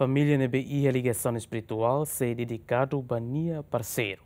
Família NBI e Ligação Espiritual se dedicado Bania Parceiro.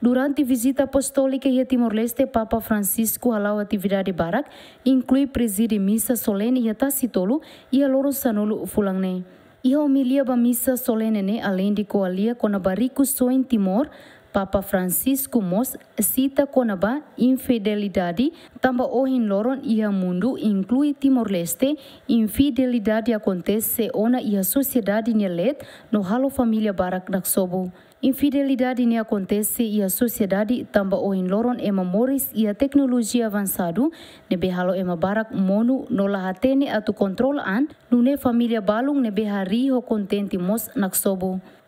Durante visita apostólica a Timor-Leste, Papa Francisco alau atividade barak, inclui preside missa solene a Tacitolo e a Loro Sanolo Fulangne. E a homilia ba missa solene, além de coalia com a Barico em Timor, Papa Francisco Mos sita konaba infidelidadi tamba ohin loron ia mundu, inklui Timor Leste infidelidade acontece ona ia sociedade nelet no halo familia barak naksobu. Infidelidade ne acontece e a sociedade tamba o loron ema moris e a tecnologia avançado nebe halo ema barak monu no hatene atu kontrol an nune familia balung ne hari ho kontenti mos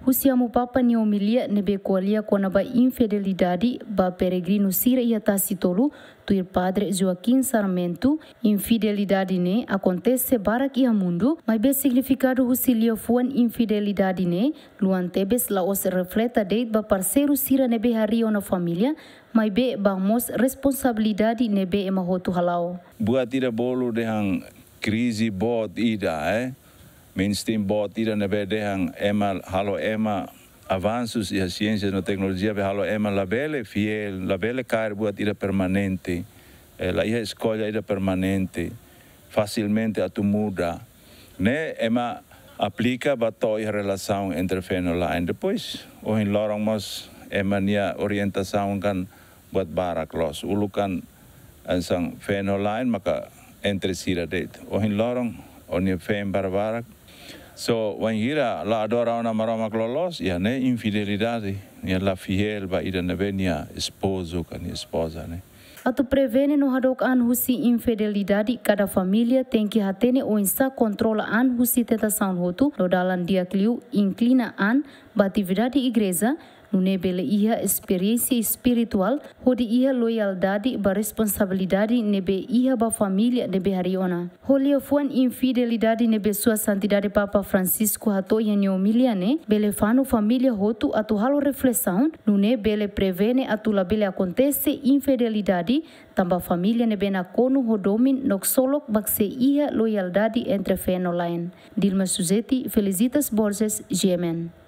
Husia Husiamu papa ni ne be kualia kona ba infidelidade ba peregrino sira ia tasitolu Arthur Padre Joaquim Sarmento, ne acontece ia mundo, mas be significado rusilio fuan infidelidadine, luan tebes laos refleta deit ba parceiro sira nebe hario na família, mas be bamos responsabilidade nebe emahotu halau. Buat ida bolo dehang crise bot ida, eh? Mainstream bot ida nebe dehang emal halo emal avanços e a ciência na tecnologia verhalo ema eh, labele é fiel labele é carbuat ira permanente eh, la ia escolha ira permanente facilmente a tu muda, né ema é aplica batoi a relação entre fenola e depois o em lorong mas ema nia orientação kan buat barak los ulukan ansang eh, fenolain maka entre sira det o em lorong o nia fen barbarak So, wangira la adora una maroma clolos, ya ne infidelidade, ya la fiel ba ida ne benia ya, esposo kan esposa ne. Atu prevene no hadok an husi infidelidade kada família tem que hatene o insa controla an husi teta san hotu, lo dalan dia cliu inclina an batividade igreja, Une iha ia experiência espiritual, hode ia loyaldade ba responsabilidadi nebe ia ba familia nebe hariona. Holia fuan infidelidadi nebe sua santidade Papa Francisco hato ia omilia ne, bele fano familia hotu atu halo reflexão, nune bele prevene atu la bele acontece infidelidadi, tamba familia nebe na konu hodomin noxolok bakse ia loyaldade entre fé lain. Dilma Suzeti, Felicitas Borges, Gemen.